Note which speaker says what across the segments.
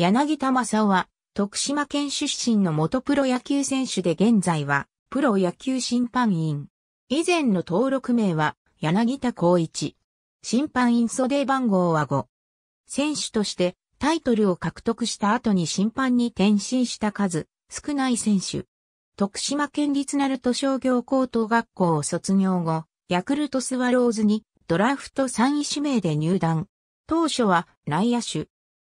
Speaker 1: 柳田正夫は、徳島県出身の元プロ野球選手で現在は、プロ野球審判員。以前の登録名は、柳田光一。審判員袖番号は5。選手として、タイトルを獲得した後に審判に転身した数、少ない選手。徳島県立鳴門商業高等学校を卒業後、ヤクルトスワローズにドラフト3位指名で入団。当初は内野手、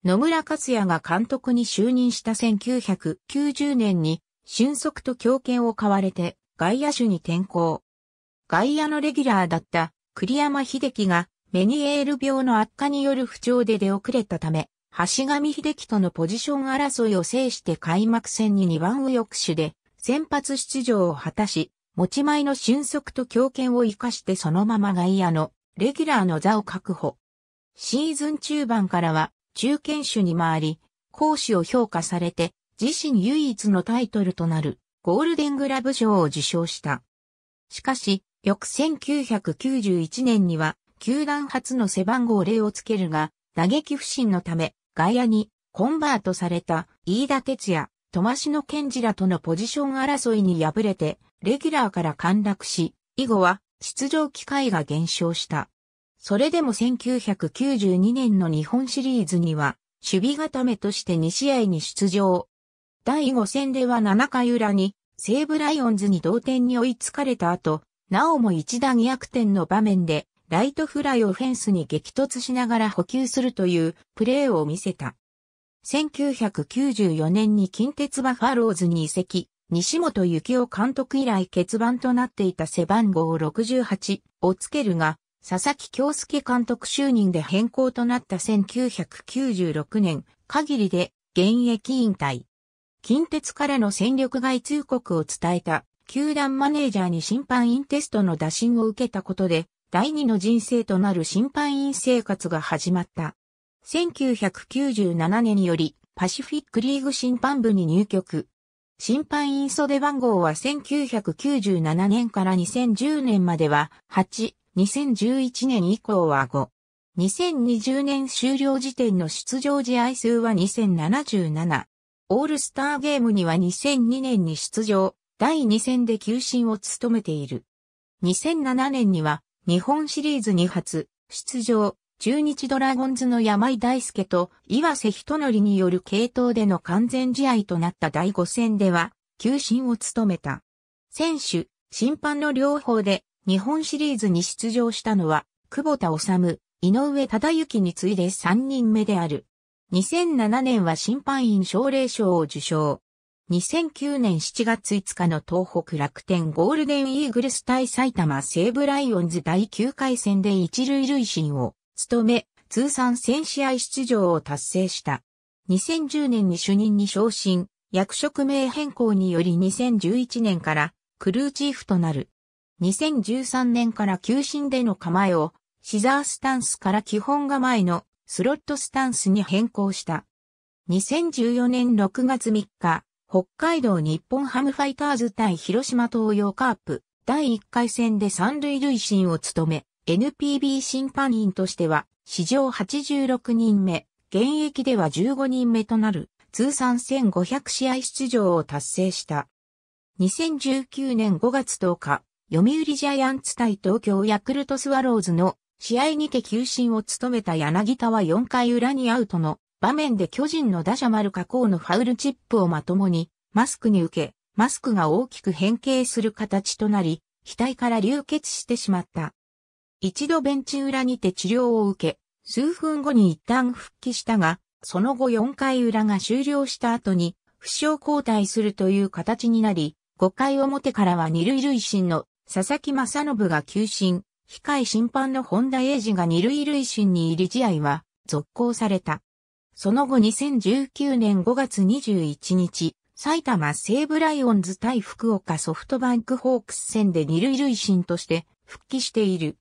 Speaker 1: 野村克也が監督に就任した1990年に、俊足と強肩を買われて外野手に転向。外野のレギュラーだった栗山秀樹がメニエール病の悪化による不調で出遅れたため、橋上秀樹とのポジション争いを制して開幕戦に2番右翼手で先発出場を果たし、持ち前の俊足と強肩を活かしてそのまま外野のレギュラーの座を確保。シーズン中盤からは中堅手に回り、講師を評価されて、自身唯一のタイトルとなるゴールデングラブ賞を受賞した。しかし、翌1991年には、球団初の背番号0をつけるが、打撃不振のため、外野にコンバートされた飯田哲也、戸し野健二らとのポジション争いに敗れて、レギュラーから陥落し、以後は出場機会が減少した。それでも1992年の日本シリーズには、守備固めとして2試合に出場。第5戦では7回裏に、西武ライオンズに同点に追いつかれた後、なおも一打逆転の場面で、ライトフライをフェンスに激突しながら補給するというプレーを見せた。1994年に近鉄バファローズに移籍、西本幸雄監督以来欠番となっていた背番号68をつけるが、佐々木京介監督就任で変更となった1996年限りで現役引退。近鉄からの戦力外通告を伝えた球団マネージャーに審判員テストの打診を受けたことで第二の人生となる審判員生活が始まった。1997年よりパシフィックリーグ審判部に入局。審判員袖番号は1997年から2010年までは8、2011年以降は5。2020年終了時点の出場試合数は2077。オールスターゲームには2002年に出場、第2戦で球審を務めている。2007年には日本シリーズ2発出場、中日ドラゴンズの山井大輔と岩瀬の則による系統での完全試合となった第5戦では、球審を務めた。選手、審判の両方で日本シリーズに出場したのは、久保田治、井上忠之に次いで3人目である。2007年は審判員奨励賞を受賞。2009年7月5日の東北楽天ゴールデンイーグルス対埼玉西武ライオンズ第9回戦で一塁塁審を務め、通算1000試合出場を達成した。2010年に主任に昇進、役職名変更により2011年からクルーチーフとなる。2013年から球審での構えを、シザースタンスから基本構えのスロットスタンスに変更した。2014年6月3日、北海道日本ハムファイターズ対広島東洋カープ第1回戦で三塁塁審を務め、NPB 審判員としては史上86人目、現役では15人目となる通算1500試合出場を達成した。2019年5月10日、読売ジャイアンツ対東京ヤクルトスワローズの試合にて球審を務めた柳田は4回裏にアウトの場面で巨人の打者丸加工のファウルチップをまともにマスクに受け、マスクが大きく変形する形となり、額から流血してしまった。一度ベンチ裏にて治療を受け、数分後に一旦復帰したが、その後4回裏が終了した後に、負傷交代するという形になり、5回表からは二塁塁審の佐々木正信が急進、控え審判の本田英二が二塁類審に入り試合は続行された。その後2019年5月21日、埼玉西武ライオンズ対福岡ソフトバンクホークス戦で二塁類審として復帰している。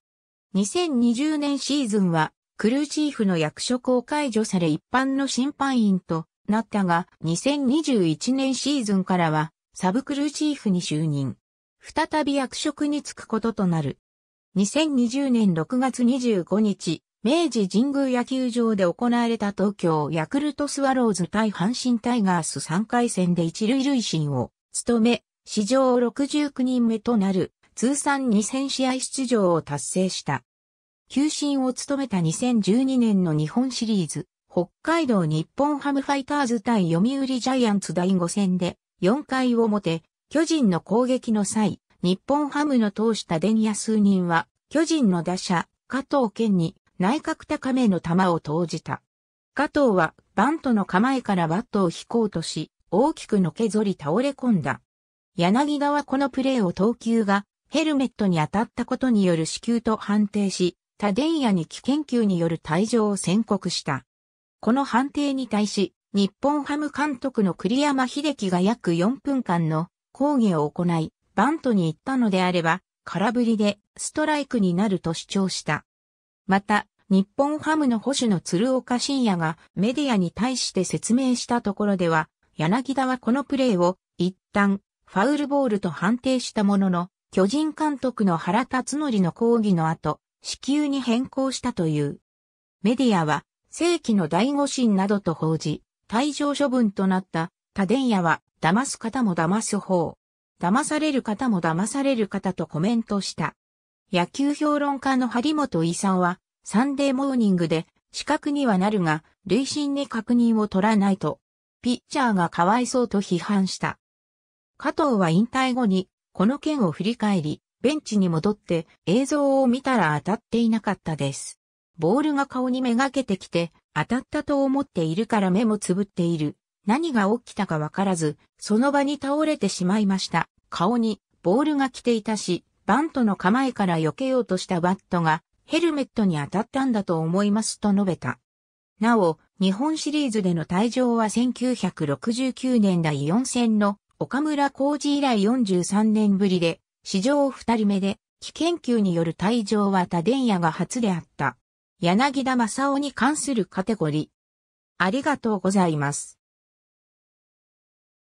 Speaker 1: 2020年シーズンはクルーチーフの役職を解除され一般の審判員となったが、2021年シーズンからはサブクルーチーフに就任。再び役職に就くこととなる。2020年6月25日、明治神宮野球場で行われた東京ヤクルトスワローズ対阪神タイガース3回戦で一塁塁審を務め、史上69人目となる通算2000試合出場を達成した。球審を務めた2012年の日本シリーズ、北海道日本ハムファイターズ対読売ジャイアンツ第5戦で4回表巨人の攻撃の際、日本ハムの投手た電野数人は、巨人の打者、加藤健に内角高めの球を投じた。加藤はバントの構えからバットを引こうとし、大きくのけぞり倒れ込んだ。柳田はこのプレーを投球がヘルメットに当たったことによる死球と判定し、他電野に危険球による退場を宣告した。この判定に対し、日本ハム監督の栗山秀樹が約4分間の抗議を行い、バントに行ったのであれば、空振りでストライクになると主張した。また、日本ハムの保守の鶴岡信也がメディアに対して説明したところでは、柳田はこのプレーを一旦ファウルボールと判定したものの、巨人監督の原辰則の抗議の後、支給に変更したという。メディアは、正規の第五審などと報じ、退場処分となった、他伝也は騙す方も騙す方。騙される方も騙される方とコメントした。野球評論家の張本伊さんは、サンデーモーニングで、資格にはなるが、累進に確認を取らないと、ピッチャーがかわいそうと批判した。加藤は引退後に、この件を振り返り、ベンチに戻って映像を見たら当たっていなかったです。ボールが顔にめがけてきて、当たったと思っているから目もつぶっている。何が起きたかわからず、その場に倒れてしまいました。顔にボールが来ていたし、バントの構えから避けようとしたバットがヘルメットに当たったんだと思いますと述べた。なお、日本シリーズでの退場は1969年第4戦の岡村浩二以来43年ぶりで、史上2人目で、危険球による退場は他伝也が初であった。柳田正夫に関するカテゴリー。ありがとうございます。